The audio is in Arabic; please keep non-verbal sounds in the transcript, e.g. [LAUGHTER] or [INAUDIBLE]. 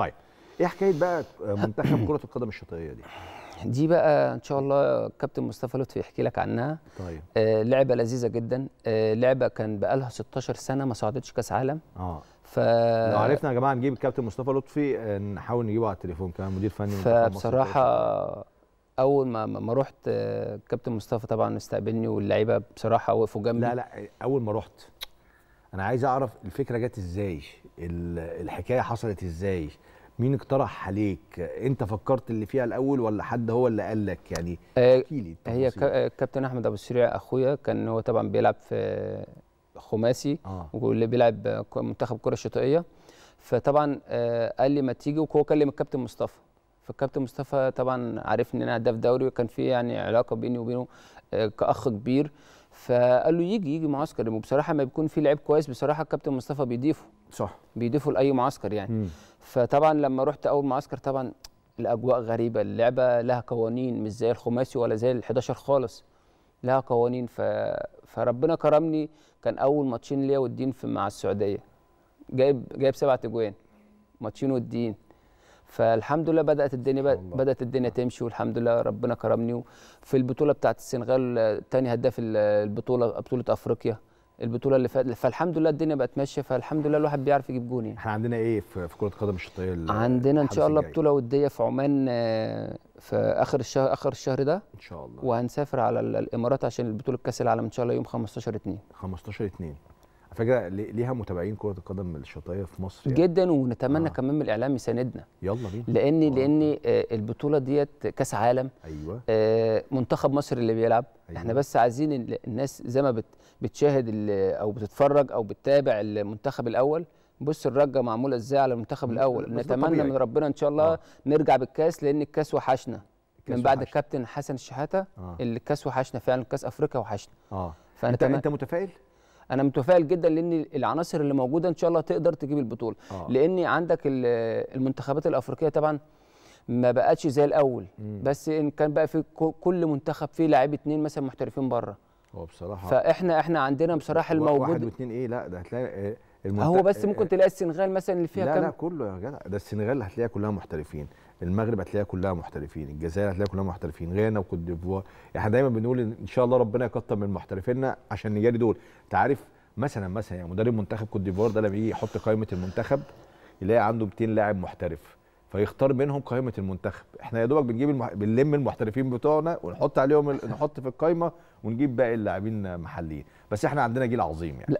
طيب ايه حكايه بقى منتخب كره القدم الشاطئيه دي [CLEARS THROAT] دي بقى ان شاء الله كابتن مصطفى لطفي يحكي لك عنها طيب آه لعبه لذيذه جدا آه لعبه كان بقى لها 16 سنه ما صعدتش كاس عالم اه ف لو عرفنا يا جماعه نجيب الكابتن مصطفى لطفي آه، نحاول نجيبه على التليفون كمان مدير فني فبصراحه اول ما ما رحت الكابتن آه، مصطفى طبعا استقبلني واللعيبه بصراحه وقفوا جنبي لا لا اول ما رحت انا عايز اعرف الفكره جت ازاي الحكايه حصلت ازاي مين اقترح عليك انت فكرت اللي فيها الاول ولا حد هو اللي قال لك يعني آه، احكي لي هي كابتن احمد ابو السريع اخويا كان هو طبعا بيلعب في خماسي آه. واللي بيلعب منتخب كره شتويه فطبعا آه، قال لي ما تيجي وهو كلم الكابتن مصطفى فالكابتن مصطفى طبعا عرفني ان انا هداف دوري وكان في يعني علاقه بيني وبينه آه، كاخ كبير فقال له يجي يجي معسكر وبصراحه ما بيكون في لعيب كويس بصراحه الكابتن مصطفى بيضيفه صح بيضيفه لاي معسكر يعني مم. فطبعا لما رحت اول معسكر طبعا الاجواء غريبه اللعبه لها قوانين مش زي الخماسي ولا زي ال11 خالص لها قوانين ف... فربنا كرمني كان اول ماتشين ليا والدين في مع السعوديه جايب جايب سبعة اجوان ماتشين والدين فالحمد لله بدات الدنيا بدات الدنيا نعم. تمشي والحمد لله ربنا كرمني في البطوله بتاعه السنغال تاني هداف البطوله بطوله افريقيا البطوله اللي فاتت فالحمد لله الدنيا بقت ماشيه فالحمد لله الواحد بيعرف يجيب جون يعني احنا عندنا ايه في كره القدم الشرطيه عندنا ان شاء الله بطوله وديه في عمان آه، في اخر الشهر اخر الشهر ده ان شاء الله وهنسافر على الامارات عشان البطوله كاس العالم ان شاء الله يوم 15 2 15 2 فكره ليها متابعين كره القدم الشاطئيه في مصر يعني. جدا ونتمنى آه. كمان من الاعلام يساندنا يلا بينا لان آه. لان آه، البطوله ديت كاس عالم ايوه آه منتخب مصر اللي بيلعب أيوة. احنا بس عايزين الناس زي ما بتشاهد او بتتفرج او بتتابع المنتخب الاول بص الرجه معموله ازاي على المنتخب الاول نتمنى طبيعي. من ربنا ان شاء الله آه. نرجع بالكاس لان الكاس وحشنا من بعد الكابتن حسن الشحاته آه. اللي الكاس وحشنا فعلا كاس افريقيا وحشنا اه فانت انت متفائل انا متفائل جدا لان العناصر اللي موجوده ان شاء الله تقدر تجيب البطوله آه. لان عندك المنتخبات الافريقيه طبعا ما بقتش زي الاول مم. بس ان كان بقى في كل منتخب فيه لاعب اتنين مثلا محترفين بره هو بصراحه فاحنا احنا عندنا بصراحه الموجود واحد واثنين ايه لا ده هتلاقي المنت... هو بس ممكن تلاقي السنغال مثلا اللي فيها لا كم... لا كله يا جدع ده السنغال هتلاقيها كلها محترفين المغرب هتلاقيها كلها محترفين الجزائر هتلاقيها كلها محترفين غانا وكوت ديفوار احنا دايما بنقول ان شاء الله ربنا يكتر من محترفينا عشان نجاري دول انت عارف مثلا مثلا يعني مدرب منتخب كوت ديفوار ده لما يجي يحط قائمه المنتخب يلاقي عنده 200 لاعب محترف فيختار منهم قائمه المنتخب احنا يا دوبك بنجيب المح... بنلم المحترفين بتوعنا ونحط عليهم ال... نحط في القائمه ونجيب باقي اللاعبين محليين بس احنا عندنا جيل عظيم يعني